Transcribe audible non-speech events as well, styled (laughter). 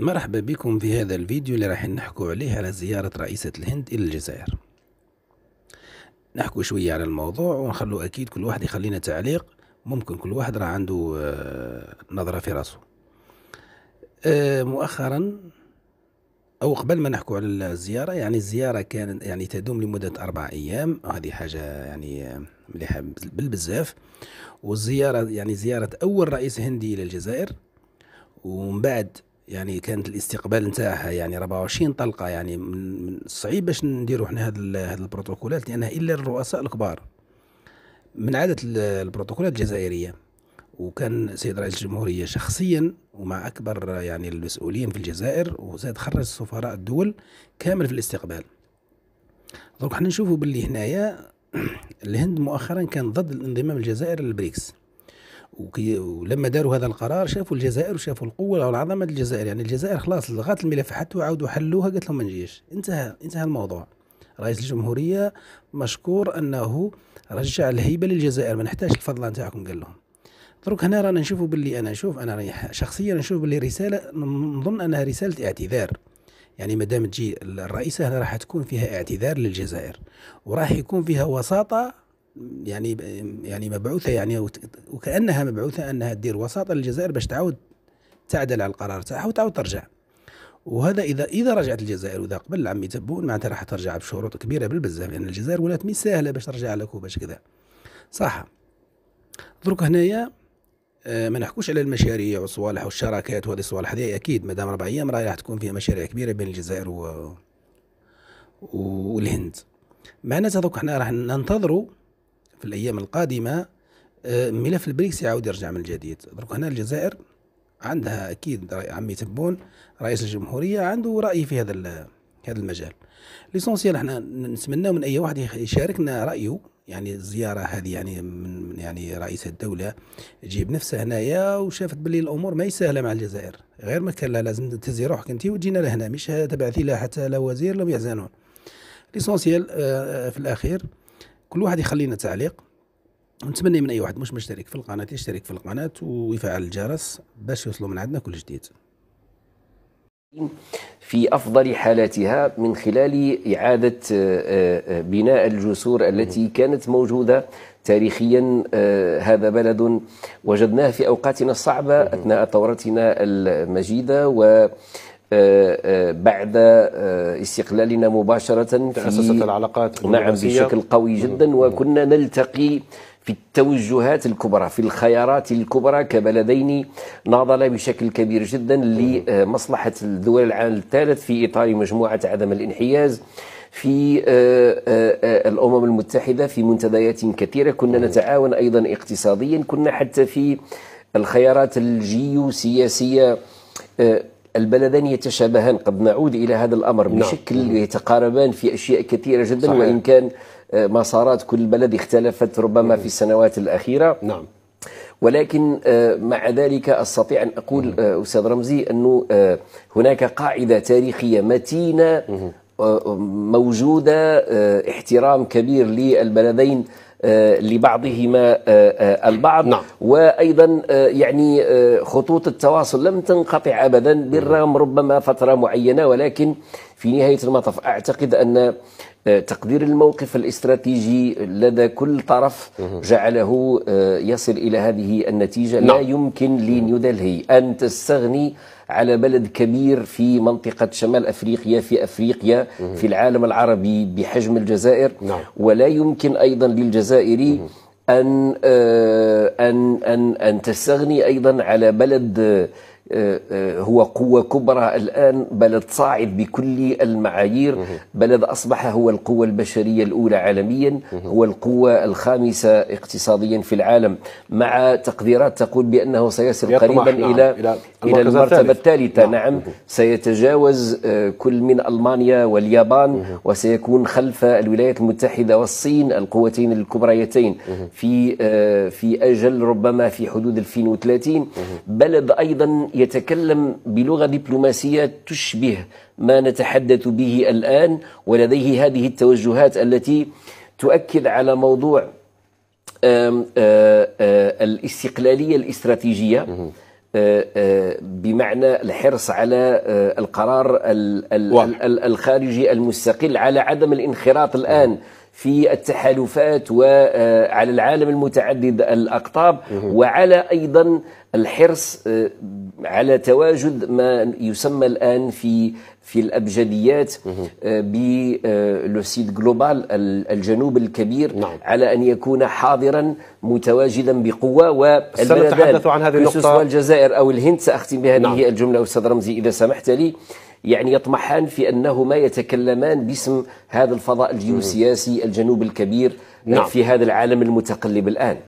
مرحبا بكم في هذا الفيديو اللي راح نحكو عليه على زيارة رئيسة الهند إلى الجزائر نحكو شوية على الموضوع ونخلو أكيد كل واحد يخلينا تعليق ممكن كل واحد راه عنده آه، نظرة في راسه آه، مؤخرا أو قبل ما نحكو على الزيارة يعني الزيارة كانت يعني تدوم لمدة أربع أيام وهذه حاجة يعني مليحة بالبزاف والزيارة يعني زيارة أول رئيس هندي إلى الجزائر ومن بعد يعني كانت الاستقبال نتاعها يعني 24 طلقه يعني من صعيب باش نديروا احنا هذا هذ البروتوكولات لانها الا الرؤساء الكبار من عاده البروتوكولات الجزائريه وكان السيد رئيس الجمهوريه شخصيا ومع اكبر يعني المسؤولين في الجزائر وزاد خرج سفراء الدول كامل في الاستقبال دونك حنا نشوفوا باللي هنايا (clears throat) الهند مؤخرا كان ضد الانضمام الجزائر للبريكس ولما داروا هذا القرار شافوا الجزائر وشافوا القوه والعظمه الجزائر يعني الجزائر خلاص لغات الملف حتى وعاودوا حلوها قالت لهم ما نجيش انتهى انتهى الموضوع رئيس الجمهوريه مشكور انه رجع الهيبه للجزائر ما نحتاج الفضل نتاعكم قال لهم دروك هنا رانا نشوفوا باللي انا نشوف انا شخصيا نشوف باللي رساله نظن انها رساله اعتذار يعني ما دام تجي الرئيسه هنا راح تكون فيها اعتذار للجزائر وراح يكون فيها وساطه يعني يعني مبعوثه يعني وكانها مبعوثه انها تدير وساطه للجزائر باش تعاود تعدل على القرار تاعها وتعاود ترجع وهذا اذا اذا رجعت الجزائر واذا قبل عمي تبون معناتها راح ترجع بشروط كبيره بالبزاف لان يعني الجزائر ولات مي ساهله باش ترجع لك وباش كذا صح درك هنايا آه، ما نحكوش على المشاريع والصوالح والشراكات وهذه الصوالح هذه اكيد مدام اربع ايام راح تكون فيها مشاريع كبيره بين الجزائر و... والهند معناتها دوك حنا راح ننتظروا في الايام القادمه آه، ملف البريكس يعود يرجع من جديد درك هنا الجزائر عندها اكيد عمي تبون رئيس الجمهوريه عنده راي في هذا هذا المجال ليسونسيال احنا نتمنى من اي واحد يشاركنا رايه يعني الزياره هذه يعني من يعني رئيس الدوله جيب نفسه هنايا وشافت باللي الامور ما سهله مع الجزائر غير ما كان لازم تهزي روحك انت وتجينا لهنا مش تبعثي لا حتى لا وزير لا يحزنون ليسونسيال في الاخير كل واحد يخلينا تعليق ونتمنى من اي واحد مش مشترك في القناه يشترك في القناه ويفعل الجرس باش يوصلوا من عندنا كل جديد في افضل حالاتها من خلال اعاده آه، آه، بناء الجسور التي كانت موجوده تاريخيا آه، هذا بلد وجدناه في اوقاتنا الصعبه اثناء ثورتنا المجيده و بعد آه، استقلالنا مباشرة تأسست العلاقات نعم بشكل قوي جدا وكنا نلتقي في التوجهات الكبرى في الخيارات الكبرى كبلدين ناضلا بشكل كبير جدا لمصلحة الدول العالم الثالث في إطار مجموعة عدم الانحياز في آه، آه، الأمم المتحدة في منتديات كثيرة كنا نتعاون أيضا اقتصاديا كنا حتى في الخيارات الجيوسياسية البلدان يتشابهان قد نعود إلى هذا الأمر نعم. بشكل نعم. يتقاربان في أشياء كثيرة جدا صحيح. وإن كان آه، مسارات كل بلد اختلفت ربما في السنوات الأخيرة نعم ولكن آه، مع ذلك استطيع ان اقول آه، استاذ رمزي انه هناك قاعده تاريخيه متينه موجوده احترام كبير للبلدين آه، لبعضهما آه، آه، البعض نعم. وايضا يعني خطوط التواصل لم تنقطع ابدا نعم. بالرغم ربما فتره معينه ولكن في نهاية المطاف أعتقد أن آه، تقدير الموقف الاستراتيجي لدى كل طرف جعله آه، يصل إلى هذه النتيجة لا نعم. يمكن لنيو دلهي أن تستغني على بلد كبير في منطقة شمال أفريقيا في أفريقيا في العالم العربي بحجم الجزائر نعم. ولا يمكن أيضا للجزائري أن آه، أن أن أن تستغني أيضا على بلد هو قوة كبرى الآن بلد صاعد بكل المعايير بلد أصبح هو القوة البشرية الأولى عالميا هو القوة الخامسة اقتصاديا في العالم مع تقديرات تقول بأنه سيصل قريبا نعم. إلى إلى المرتبة الثالثة نعم, نعم سيتجاوز آه، كل من ألمانيا واليابان وسيكون خلف الولايات المتحدة والصين القوتين الكبريتين في آه، في أجل ربما في حدود 2030 بلد أيضا يتكلم بلغة دبلوماسية تشبه ما نتحدث به الآن ولديه هذه التوجهات التي تؤكد على موضوع آه، الاستقلالية الاستراتيجية آه، آه، بمعنى الحرص على آه، القرار الخارجي المستقل على عدم الانخراط الآن في التحالفات وعلى العالم المتعدد الأقطاب وعلى أيضا الحرص آه، على تواجد ما يسمى الان في في الابجديات آه، ب آه، سيد جلوبال الجنوب الكبير نعم. على ان يكون حاضرا متواجدا بقوه سنتحدث عن هذه النقطه الجزائر او الهند ساختم بهذه نعم. الجمله استاذ رمزي اذا سمحت لي يعني يطمحان في انهما يتكلمان باسم هذا الفضاء الجيوسياسي الجنوب الكبير نعم. في هذا العالم المتقلب الان